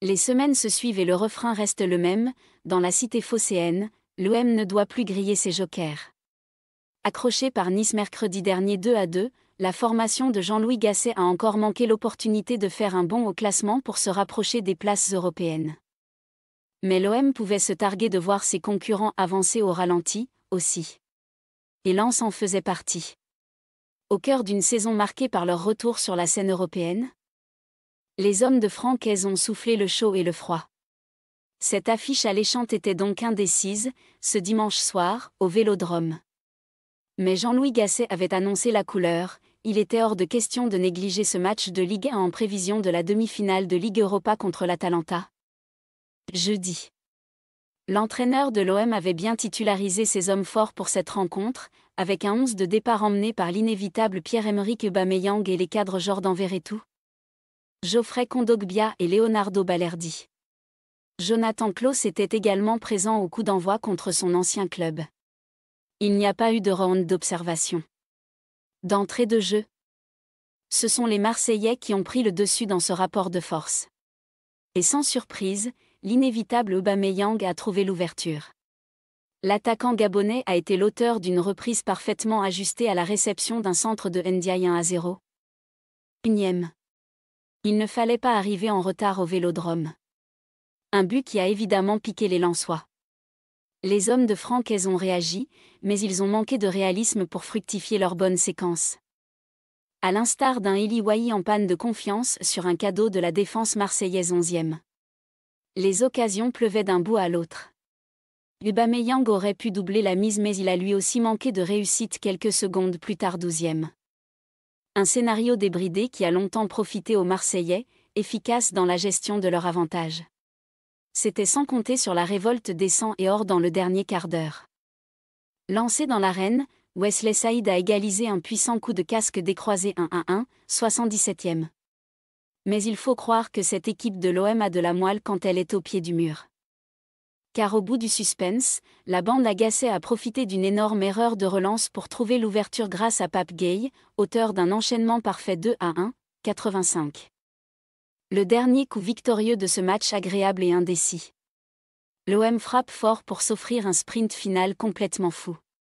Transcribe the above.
Les semaines se suivent et le refrain reste le même, dans la cité phocéenne, l'OM ne doit plus griller ses jokers. Accroché par Nice mercredi dernier 2 à 2, la formation de Jean-Louis Gasset a encore manqué l'opportunité de faire un bond au classement pour se rapprocher des places européennes. Mais l'OM pouvait se targuer de voir ses concurrents avancer au ralenti, aussi. Et Lens en faisait partie. Au cœur d'une saison marquée par leur retour sur la scène européenne, les hommes de Francaise ont soufflé le chaud et le froid. Cette affiche alléchante était donc indécise, ce dimanche soir, au Vélodrome. Mais Jean-Louis Gasset avait annoncé la couleur, il était hors de question de négliger ce match de Ligue 1 en prévision de la demi-finale de Ligue Europa contre l'Atalanta. Jeudi. L'entraîneur de l'OM avait bien titularisé ses hommes forts pour cette rencontre, avec un 11 de départ emmené par l'inévitable Pierre-Emerick Aubameyang et les cadres Jordan Verretou. Geoffrey Kondogbia et Leonardo Balerdi. Jonathan Klaus était également présent au coup d'envoi contre son ancien club. Il n'y a pas eu de round d'observation. D'entrée de jeu. Ce sont les Marseillais qui ont pris le dessus dans ce rapport de force. Et sans surprise, l'inévitable Aubameyang a trouvé l'ouverture. L'attaquant gabonais a été l'auteur d'une reprise parfaitement ajustée à la réception d'un centre de Ndiaye 1 à 0. Il ne fallait pas arriver en retard au vélodrome. Un but qui a évidemment piqué les Lensois. Les hommes de Francaise ont réagi, mais ils ont manqué de réalisme pour fructifier leur bonne séquence. À l'instar d'un wai en panne de confiance sur un cadeau de la défense marseillaise 11e. Les occasions pleuvaient d'un bout à l'autre. Ubameyang aurait pu doubler la mise mais il a lui aussi manqué de réussite quelques secondes plus tard 12e un scénario débridé qui a longtemps profité aux Marseillais, efficace dans la gestion de leur avantage. C'était sans compter sur la révolte des sangs et or dans le dernier quart d'heure. Lancé dans l'arène, Wesley Saïd a égalisé un puissant coup de casque décroisé 1 à 1 77e. Mais il faut croire que cette équipe de l'OM a de la moelle quand elle est au pied du mur car au bout du suspense, la bande agacée a profité d'une énorme erreur de relance pour trouver l'ouverture grâce à Pape Gay, auteur d'un enchaînement parfait 2 à 1, 85. Le dernier coup victorieux de ce match agréable et indécis. L'OM frappe fort pour s'offrir un sprint final complètement fou.